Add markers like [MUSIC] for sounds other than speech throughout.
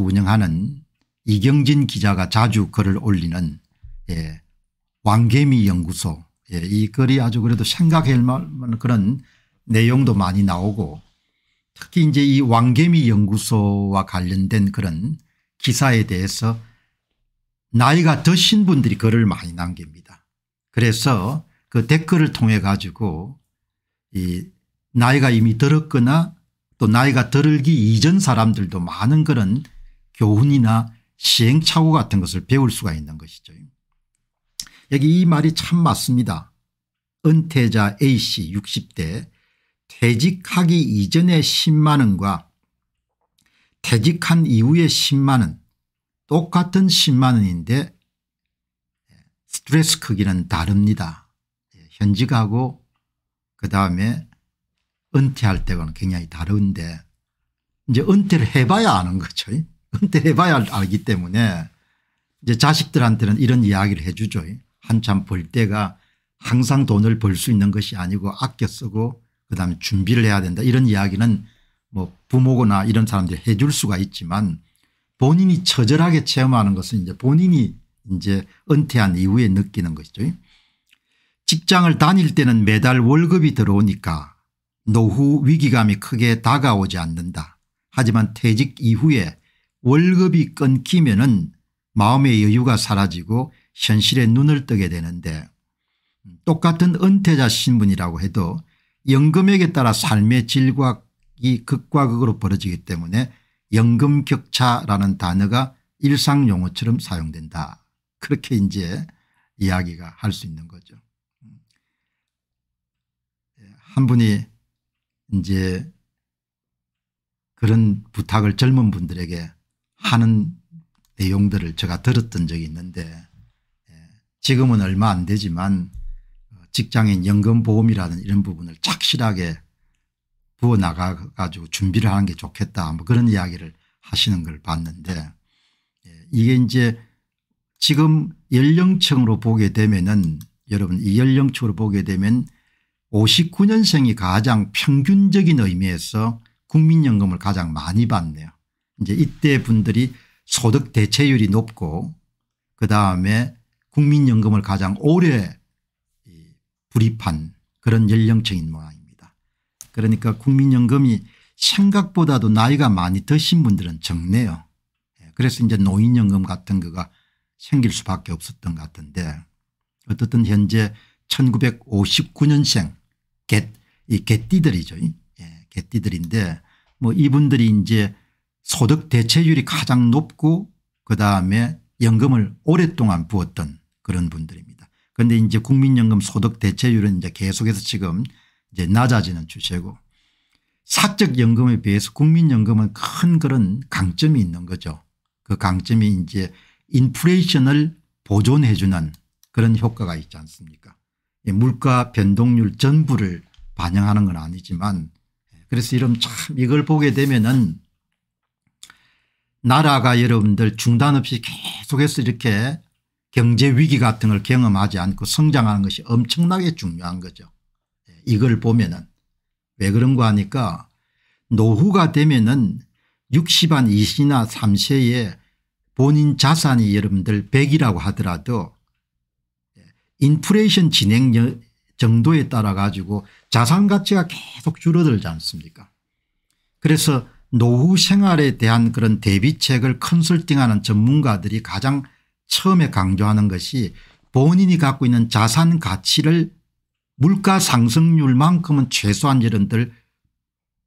운영하는 이경진 기자가 자주 글을 올리는 예, 왕개미 연구소 예, 이 글이 아주 그래도 생각할 만한 그런 내용도 많이 나오고 특히 이제 이 왕개미 연구소와 관련된 그런 기사에 대해서 나이가 드신 분들이 글을 많이 남깁니다. 그래서 그 댓글을 통해 가지고 이 나이가 이미 들었거나 또 나이가 들기 이전 사람들도 많은 그런 교훈이나 시행착오 같은 것을 배울 수가 있는 것이죠. 여기 이 말이 참 맞습니다. 은퇴자 A씨 60대 퇴직하기 이전에 10만 원과 퇴직한 이후에 10만 원 똑같은 10만 원인데 스트레스 크기는 다릅니다. 현직하고 그다음에 은퇴할 때는 굉장히 다른데 이제 은퇴를 해봐야 아는 거죠. 은퇴해봐야 알기 때문에 이제 자식들한테는 이런 이야기를 해주죠. 한참 벌 때가 항상 돈을 벌 수 있는 것이 아니고 아껴 쓰고 그다음에 준비를 해야 된다 이런 이야기는 뭐 부모거나 이런 사람들이 해줄 수가 있지만 본인이 처절하게 체험하는 것은 이제 본인이 이제 은퇴한 이후에 느끼는 것이죠. 직장을 다닐 때는 매달 월급이 들어오니까 노후 위기감이 크게 다가오지 않는다. 하지만 퇴직 이후에 월급이 끊기면은 마음의 여유가 사라지고 현실에 눈을 뜨게 되는데 똑같은 은퇴자 신분이라고 해도 연금액에 따라 삶의 질과 이 극과 극으로 벌어지기 때문에 연금 격차라는 단어가 일상 용어처럼 사용된다. 그렇게 이제 이야기가 할 수 있는 거죠. 한 분이 이제 그런 부탁을 젊은 분들에게 하는 내용들을 제가 들었던 적이 있는데 예, 지금은 얼마 안 되지만 어, 직장인 연금보험이라는 이런 부분을 착실하게 부어나가 가지고 준비를 하는 게 좋겠다 뭐 그런 이야기를 하시는 걸 봤는데 예, 이게 이제 지금 연령층으로 보게 되면은 여러분 이 연령층으로 보게 되면 59년생이 가장 평균적인 의미에서 국민연금을 가장 많이 받네요. 이제 이때 분들이 소득 대체율이 높고 그다음에 국민연금을 가장 오래 불입한 그런 연령층인 모양입니다. 그러니까 국민연금이 생각보다도 나이가 많이 드신 분들은 적네요. 예, 그래서 이제 노인연금 같은 거가 생길 수밖에 없었던 것 같은데 어떻든 현재 1959년생 개, 이 갯띠들이죠. 예, 갯띠들인데 뭐 이분들이 이제 소득 대체율이 가장 높고 그다음에 연금을 오랫동안 부었던 그런 분들입니다. 그런데 이제 국민연금 소득 대체율은 이제 계속해서 지금 이제 낮아지는 추세고 사적 연금에 비해서 국민연금은 큰 그런 강점이 있는 거죠. 그 강점이 이제 인플레이션을 보존해 주는 그런 효과가 있지 않습니까 예, 물가 변동률 전부를 반영하는 건 아니지만 예, 그래서 이런 참 이걸 보게 되면은 나라가 여러분들 중단 없이 계속해서 이렇게 경제 위기 같은 걸 경험하지 않고 성장하는 것이 엄청나게 중요한 거죠. 예, 이걸 보면은 왜 그런가 하니까 노후가 되면은 60한 20이나 3세에 본인 자산이 여러분들 100이라고 하더라도 예, 인플레이션 진행 정도에 따라 가지고 자산 가치가 계속 줄어들지 않습니까 그래서 노후 생활에 대한 그런 대비책을 컨설팅하는 전문가들이 가장 처음에 강조하는 것이 본인이 갖고 있는 자산 가치를 물가 상승률만큼은 최소한 이런들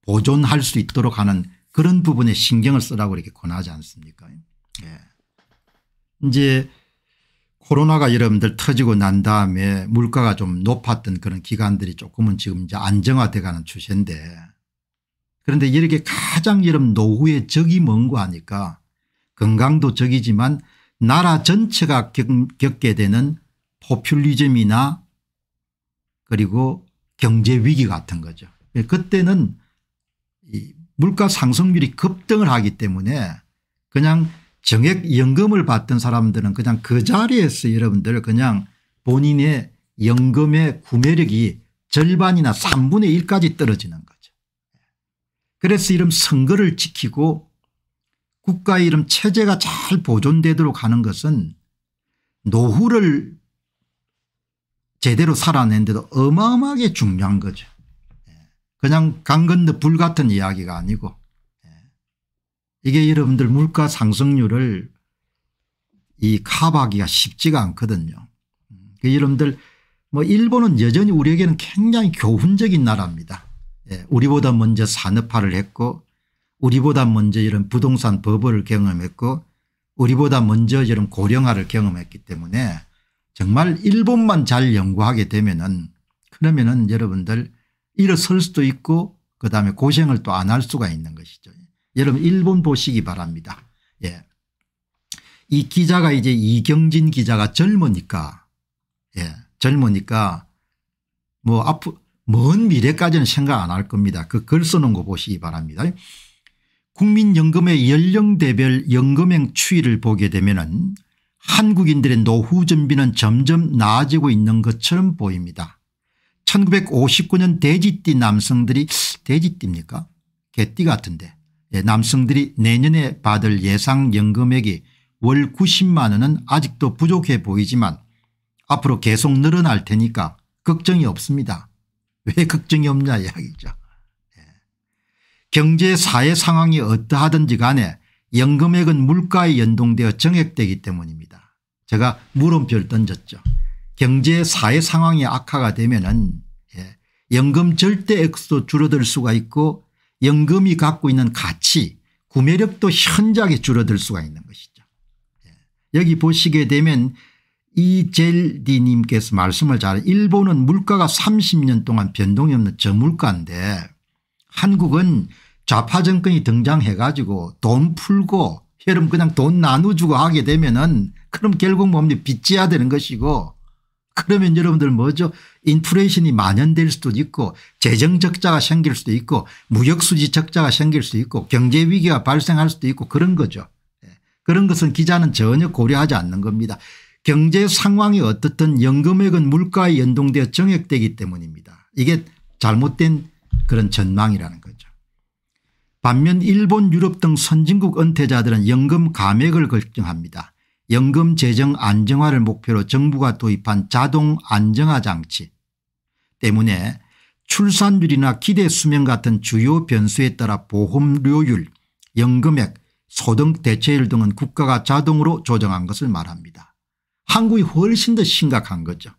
보존할 수 있도록 하는 그런 부분에 신경을 쓰라고 이렇게 권하지 않습니까 예. 이제 코로나가 여러분들 터지고 난 다음에 물가가 좀 높았던 그런 기간들이 조금은 지금 이제 안정화돼가는 추세인데 그런데 이렇게 가장 여름 노후의 적이 뭔고 하니까 건강도 적이지만 나라 전체가 겪게 되는 포퓰리즘이나 그리고 경제 위기 같은 거죠. 예, 그때는 물가 상승률이 급등을 하기 때문에 그냥 정액연금을 받던 사람들은 그냥 그 자리에서 여러분들 그냥 본인의 연금의 구매력이 절반이나 3분의 1까지 떨어지는 그래서 이런 선거를 지키고 국가의 이런 체제가 잘 보존되도록 하는 것은 노후를 제대로 살아낸데도 어마어마하게 중요한 거죠. 예. 그냥 강 건너 불 같은 이야기가 아니고 예. 이게 여러분들 물가 상승률을 이 카바기가 쉽지가 않거든요. 음, 그 여러분들 뭐 일본은 여전히 우리에게는 굉장히 교훈적인 나라입니다. 예, 우리보다 먼저 산업화를 했고 우리보다 먼저 이런 부동산 버블을 경험했고 우리보다 먼저 이런 고령화를 경험했기 때문에 정말 일본만 잘 연구하게 되면은 그러면은 여러분들 일어설 수도 있고 그다음에 고생을 또 안 할 수가 있는 것이죠. 여러분 일본 보시기 바랍니다. 예. 이 기자가 이제 이경진 기자가 젊으니까 예. 젊으니까 뭐 앞으로 먼 미래까지는 생각 안 할 겁니다. 그 글 쓰는 거 보시기 바랍니다. 국민연금의 연령대별 연금액 추이를 보게 되면 은 한국인들의 노후준비는 점점 나아지고 있는 것처럼 보입니다. 1959년 돼지띠 남성들이 돼지띠입니까 개띠 같은데 예, 남성들이 내년에 받을 예상연금액이 월 90만 원은 아직도 부족해 보이지만 앞으로 계속 늘어날 테니까 걱정이 없습니다. 왜 걱정이 없냐 이야기죠. 예. 경제 사회 상황이 어떠하든지 간에 연금액은 물가에 연동되어 정액되기 때문입니다. 제가 물음표를 던졌죠. 경제 사회 상황이 악화가 되면 은 예, 연금 절대 액수도 줄어들 수가 있고 연금이 갖고 있는 가치 구매력도 현저하게 줄어들 수가 있는 것이죠. 예. 여기 보시게 되면 이젤디님께서 말씀을 잘 일본은 물가가 30년 동안 변동이 없는 저물가인데 한국은 좌파 정권이 등장해 가지고 돈 풀고 여러분 그냥 돈 나눠주고 하게 되면은 그럼 결국 뭡니까 뭐 빚지야 되는 것이고 그러면 여러분들 뭐죠 인플레이션이 만연될 수도 있고 재정적자가 생길 수도 있고 무역수지 적자가 생길 수도 있고 경제위기가 발생할 수도 있고 그런 거죠. 예. 그런 것은 기자는 전혀 고려하지 않는 겁니다. 경제 상황이 어떻든 연금액은 물가에 연동되어 정액되기 때문입니다. 이게 잘못된 그런 전망이라는 거죠. 반면 일본 유럽 등 선진국 은퇴자들은 연금 감액을 결정합니다. 연금 재정 안정화를 목표로 정부가 도입한 자동 안정화 장치 때문에 출산율이나 기대 수명 같은 주요 변수에 따라 보험료율 연금액 소득 대체율 등은 국가가 자동으로 조정한 것을 말합니다. 한국이 훨씬 더 심각한 거죠.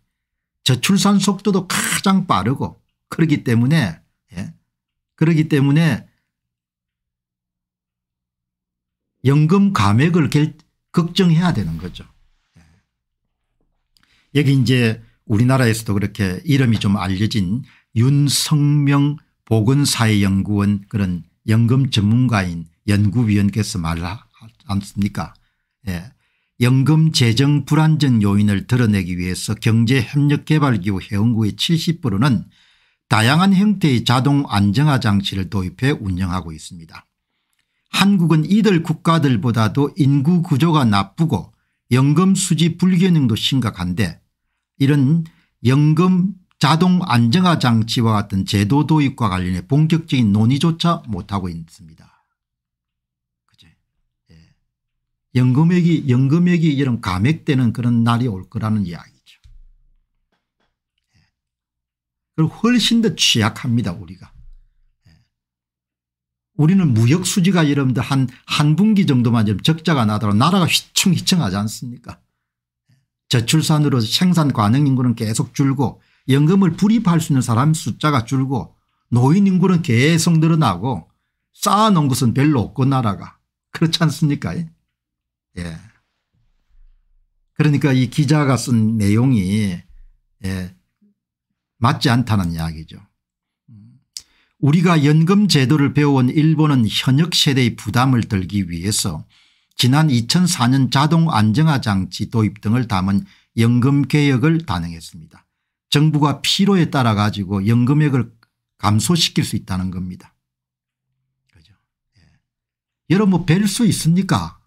저출산 속도도 가장 빠르고 그렇기 때문에 예. 그렇기 때문에 연금 감액을 결, 걱정해야 되는 거죠. 예. 여기 이제 우리나라에서도 그렇게 이름이 좀 알려진 윤성명 보건사회연구원 그런 연금 전문가인 연구위원께서 말하 않습니까 예. 연금 재정 불안정 요인을 드러내기 위해서 경제협력개발기구 회원국의 70%는 다양한 형태의 자동 안정화 장치를 도입해 운영하고 있습니다. 한국은 이들 국가들보다도 인구 구조가 나쁘고 연금 수지 불균형도 심각한데 이런 연금 자동 안정화 장치와 같은 제도 도입과 관련해 본격적인 논의조차 못하고 있습니다. 연금액이 연금액이 이런 감액되는 그런 날이 올 거라는 이야기죠. 예. 그리고 훨씬 더 취약합니다 우리가. 예. 우리는 무역 수지가 여러분들 한, 한 분기 정도만 좀 적자가 나더라도 나라가 휘청휘청하지 않습니까? 예. 저출산으로 생산 관행 인구는 계속 줄고 연금을 불입할 수 있는 사람 숫자가 줄고 노인 인구는 계속 늘어나고 쌓아놓은 것은 별로 없고 나라가 그렇지 않습니까? 예? 예. 그러니까 이 기자가 쓴 내용이 예. 맞지 않다는 이야기죠. 우리가 연금 제도를 배워온 일본은 현역 세대의 부담을 덜기 위해서 지난 2004년 자동 안정화 장치 도입 등을 담은 연금 개혁을 단행했습니다. 정부가 필요에 따라 가지고 연금액을 감소시킬 수 있다는 겁니다. 그죠. 예. 여러분 뭐뵐수 있습니까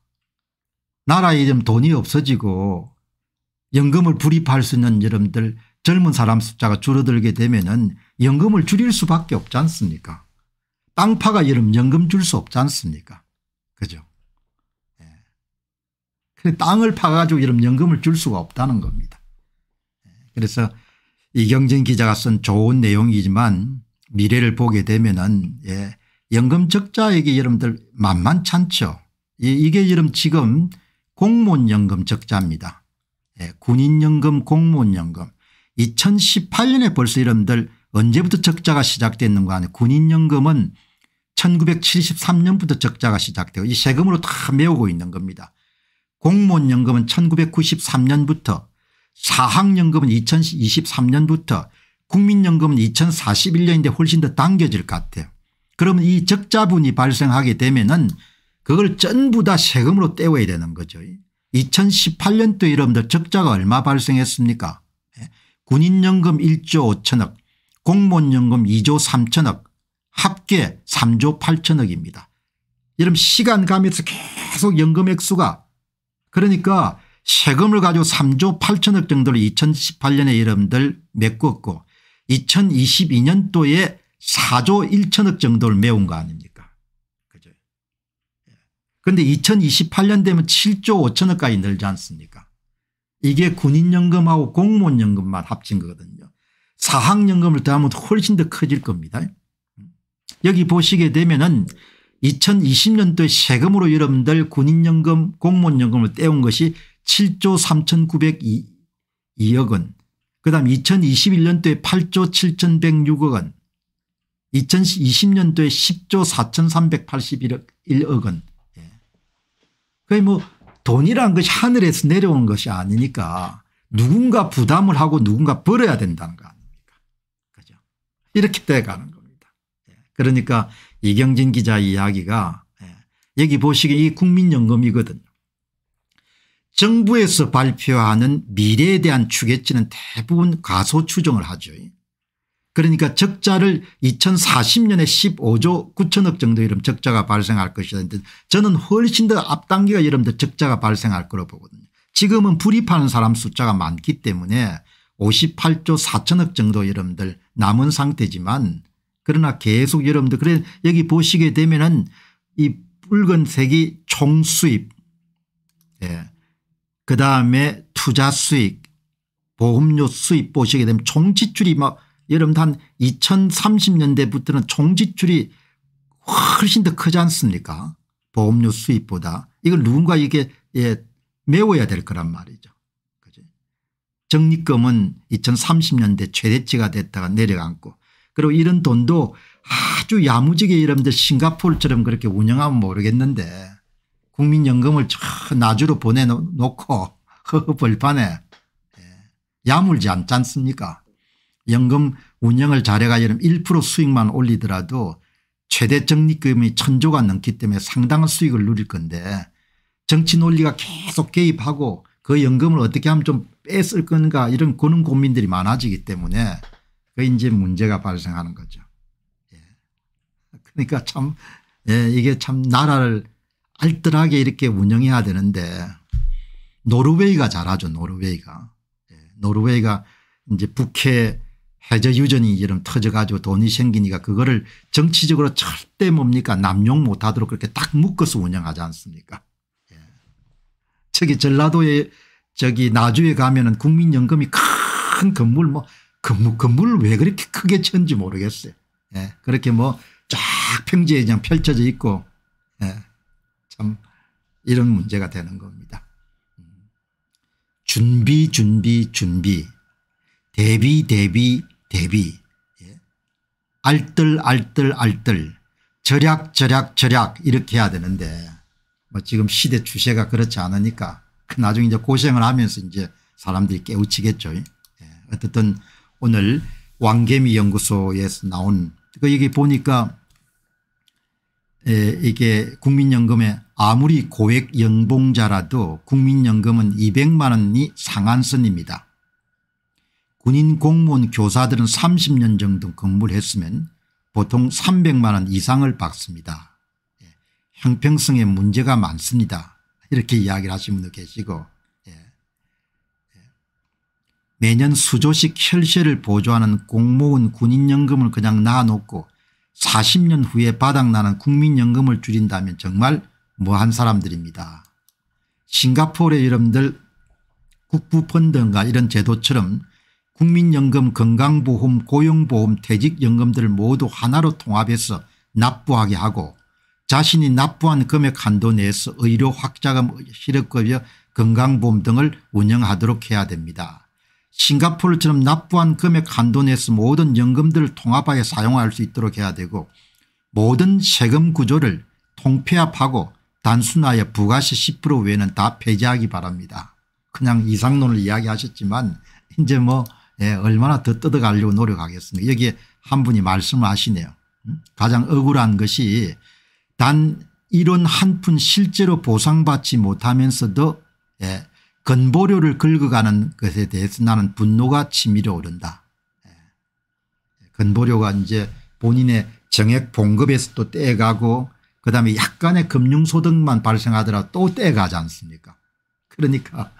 나라에 좀 돈이 없어지고 연금을 불입할 수 있는 여러분들 젊은 사람 숫자가 줄어들게 되면은 연금을 줄일 수밖에 없지 않습니까 땅파가 여름 연금 줄 수 없지 않습니까 그죠 예. 그래 땅을 파가지고 여름 연금을 줄 수가 없다는 겁니다 예. 그래서 이경진 기자가 쓴 좋은 내용이지만 미래를 보게 되면은 예. 연금 적자에게 여러분들 만만찮죠 이게 여러분 지금 공무원연금 적자입니다. 예, 군인연금 공무원연금 2018년에 벌써 이름들 언제부터 적자가 시작됐는가 하는 군인연금은 1973년부터 적자가 시작되고 이 세금으로 다 메우고 있는 겁니다. 공무원연금은 1993년부터 사학연금은 2023년부터 국민연금은 2041년인데 훨씬 더 당겨질 것 같아요. 그러면 이 적자분이 발생하게 되면 은 그걸 전부 다 세금으로 떼워야 되는 거죠. 2018년도 여러분들 적자가 얼마 발생했습니까 예? 군인연금 1조 5천억 공무원연금 2조 3천억 합계 3조 8천억입니다. 여러분 시간 가면서 계속 연금 액수가 그러니까 세금을 가지고 3조 8천억 정도를 2018년에 여러분들 메꿨고 2022년도에 4조 1천억 정도를 메운 거 아닙니까 그런데 2028년 되면 7조 5천억까지 늘지 않습니까 이게 군인연금하고 공무원연금만 합친 거거든요. 사학연금을 더하면 훨씬 더 커질 겁니다. 여기 보시게 되면 은 2020년도에 세금으로 여러분들 군인연금 공무원연금을 떼온 것이 7조 3902억 원 그다음 2021년도에 8조 7106억 원 2020년도에 10조 4381억 원 그게 그러니까 러뭐돈이란 것이 하늘에서 내려오는 것이 아니니까 누군가 부담을 하고 누군가 벌어야 된다는 거 아닙니까. 그죠. 이렇게 돼가는 겁니다. 예. 그러니까 이경진 기자 이야기가 예, 여기 보시기이 국민연금이거든요. 정부에서 발표하는 미래에 대한 추계치는 대부분 과소 추정을 하죠. 그러니까 적자를 2040년에 15조 9천억 정도 이름 적자가 발생할 것이다. 저는 훨씬 더 앞당기가 여러분들 적자가 발생할 거라고 보거든요. 지금은 불입하는 사람 숫자가 많기 때문에 58조 4천억 정도 여러분들 남은 상태지만 그러나 계속 여러분들 그래 여기 보시게 되면은 이 붉은 색이 총 수입 예. 그다음에 투자 수익 보험료 수입 보시게 되면 총 지출이 막 여러분 한 2030년대부터는 총지출이 훨씬 더 크지 않습니까 보험료 수입보다 이걸 누군가 이게 예, 메워야 될 거란 말이죠. 그죠? 적립금은 2030년대 최대치가 됐다가 내려앉고 그리고 이런 돈도 아주 야무지게 여러분들 싱가포르처럼 그렇게 운영하면 모르겠는데 국민연금을 나주로 보내놓고 [LAUGHS] 허허벌판에 예. 야물지 않지 않습니까 연금 운영을 잘해가지고 1% 수익만 올리더라도 최대 적립금이 천조가 넘기 때문에 상당한 수익을 누릴 건데 정치 논리가 계속 개입하고 그 연금을 어떻게 하면 좀 뺐을 건가 이런 고는 고민들이 많아지기 때문에 그 이제 문제가 발생하는 거죠. 예. 그러니까 참 예, 이게 참 나라를 알뜰하게 이렇게 운영해야 되는데 노르웨이가 잘하죠 노르웨이가. 예. 노르웨이가 이제 북해 해저 유전이 이런 터져가지고 돈이 생기니까 그거를 정치적으로 절대 뭡니까 남용 못하도록 그렇게 딱 묶어서 운영하지 않습니까 예. 저기 전라도에 저기 나주에 가면은 국민연금이 큰 건물 뭐 건물, 건물을 왜 그렇게 크게 쳤는지 모르겠어요 예. 그렇게 뭐 쫙 평지에 그냥 펼쳐져 있고 예. 참 이런 문제가 되는 겁니다 준비 준비 준비 대비 대비 대비 예? 알뜰 알뜰 알뜰 절약 절약 절약 이렇게 해야 되는데 뭐 지금 시대 추세가 그렇지 않으니까 그 나중에 이제 고생을 하면서 이제 사람들이 깨우치겠죠. 예. 어쨌든 오늘 왕개미 연구소에서 나온 그 여기 보니까 예, 이게 국민연금에 아무리 고액 연봉자라도 국민연금은 200만 원이 상한선입니다. 군인 공무원 교사들은 30년 정도 근무를 했으면 보통 300만 원 이상을 받습니다. 예. 형평성에 문제가 많습니다. 이렇게 이야기를 하신 분도 계시고 예. 예. 매년 수조식 혈세를 보조하는 공무원 군인연금을 그냥 놔놓고 40년 후에 바닥나는 국민연금을 줄인다면 정말 무한 사람들입니다. 싱가포르의 여러분들 국부펀드인가 이런 제도처럼 국민연금 건강보험 고용보험 퇴직연금들을 모두 하나로 통합해서 납부하게 하고 자신이 납부한 금액 한도 내에서 의료 확자금 실업급여 건강보험 등을 운영하도록 해야 됩니다. 싱가포르처럼 납부한 금액 한도 내에서 모든 연금들을 통합하여 사용할 수 있도록 해야 되고 모든 세금 구조를 통폐합하고 단순하여 부가세 10% 외에는 다 폐지하기 바랍니다. 그냥 이상론을 이야기하셨지만 이제 뭐 예, 얼마나 더 뜯어가려고 노력하겠습니까 여기에 한 분이 말씀 하시네요. 음? 가장 억울한 것이 단 이런 한푼 실제로 보상받지 못하면서도 예, 건보료를 긁어가는 것에 대해서 나는 분노가 치밀어 오른다. 예, 건보료가 이제 본인의 정액 봉급에서 또 떼가고 그다음에 약간의 금융소득만 발생하더라도 또 떼가지 않습니까 그러니까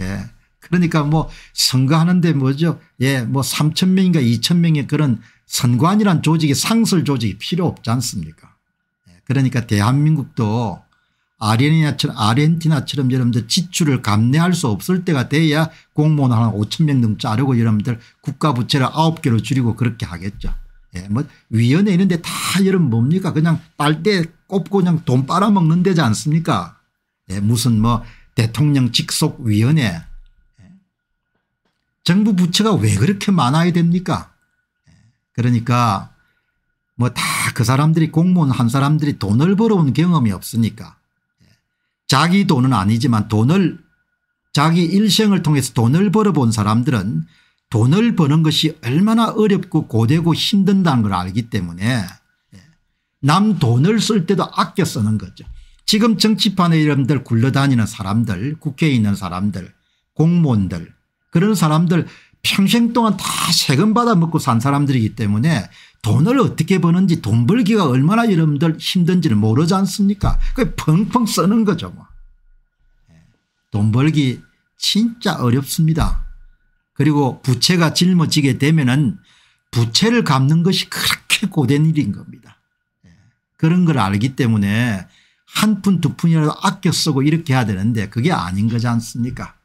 예, 그러니까 뭐 선거하는데 뭐죠 예뭐 3천 명인가 2천 명의 그런 선관이란 조직이 상설 조직이 필요 없지 않습니까 예, 그러니까 대한민국도 아르헨티나처럼, 아르헨티나처럼 여러분들 지출을 감내할 수 없을 때가 돼야 공무원 하나 5천 명넘 자르고 여러분들 국가 부채를 9개로 줄이고 그렇게 하겠죠. 예, 뭐 위원회 있는데 다 여러분 뭡니까 그냥 빨대 꼽고 그냥 돈 빨아먹는 데지 않습니까 예, 무슨 뭐 대통령 직속 위원회 정부 부채가 왜 그렇게 많아야 됩니까? 그러니까 뭐 다 그 사람들이 공무원 한 사람들이 돈을 벌어온 경험이 없으니까 자기 돈은 아니지만 돈을 자기 일생을 통해서 돈을 벌어본 사람들은 돈을 버는 것이 얼마나 어렵고 고되고 힘든다는 걸 알기 때문에 남 돈을 쓸 때도 아껴 쓰는 거죠. 지금 정치판에 이름들 굴러다니는 사람들 국회에 있는 사람들 공무원들 그런 사람들 평생 동안 다 세금 받아 먹고 산 사람들이기 때문에 돈을 어떻게 버는지 돈 벌기가 얼마나 여러분들 힘든지를 모르지 않습니까 그 펑펑 쓰는 거죠 뭐. 예. 돈 벌기 진짜 어렵습니다. 그리고 부채가 짊어지게 되면 은 부채를 갚는 것이 그렇게 고된 일인 겁니다. 예. 그런 걸 알기 때문에 한 푼 두 푼이라도 아껴 쓰고 이렇게 해야 되는데 그게 아닌 거지 않습니까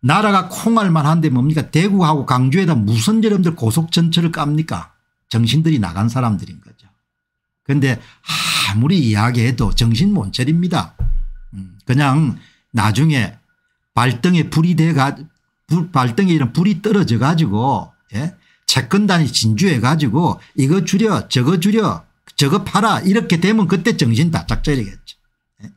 나라가 콩알 만한데 뭡니까 대구하고 강주에다 무슨 여러들 고속 전철을 깝니까 정신들이 나간 사람들인 거죠. 그런데 아무리 이야기해도 정신 못 차립니다. 음, 그냥 나중에 발등에 불이 돼가 발등에 이런 불이 떨어져 가지고 예? 채권단이 진주해 가지고 이거 줄여 저거 줄여 저거 팔아 이렇게 되면 그때 정신 바짝 차리겠죠. 예?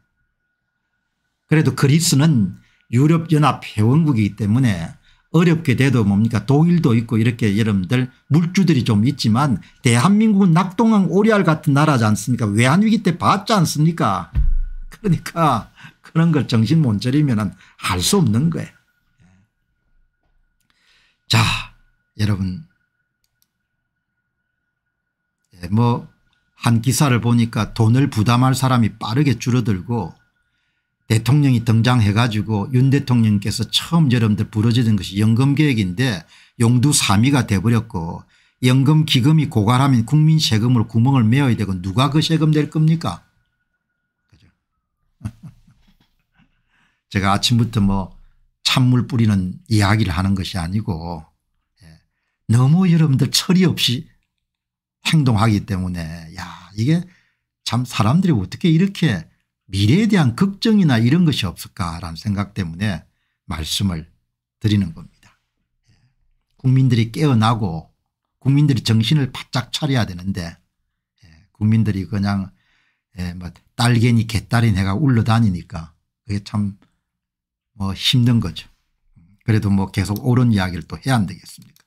그래도 그리스는 유럽연합 회원국이기 때문에 어렵게 돼도 뭡니까 독일도 있고 이렇게 여러분들 물주들이 좀 있지만 대한민국은 낙동강 오리알 같은 나라지 않습니까 외환위기 때 봤지 않습니까 그러니까 그런 걸 정신 못 차리면 할 수 없는 거예요. 자 여러분 예, 뭐한 기사를 보니까 돈을 부담할 사람이 빠르게 줄어들고 대통령이 등장해가지고 윤 대통령께서 처음 여러분들 부러지던 것이 연금계획인데 용두사미가 돼버렸고 연금기금이 고갈하면 국민 세금으로 구멍을 메어야 되고 누가 그 세금 낼 겁니까 그죠? [LAUGHS] 제가 아침부터 뭐 찬물 뿌리는 이야기를 하는 것이 아니고 예, 너무 여러분들 철이 없이 행동하기 때문에 야 이게 참 사람들이 어떻게 이렇게 미래에 대한 걱정이나 이런 것이 없을까라는 생각 때문에 말씀을 드리는 겁니다. 국민들이 깨어나고 국민들이 정신을 바짝 차려야 되는데 예, 국민들이 그냥 예, 뭐 딸개니 개딸이 내가 울러다니니까 그게 참 뭐 힘든 거죠. 그래도 뭐 계속 옳은 이야기를 또 해야 안 되겠습니까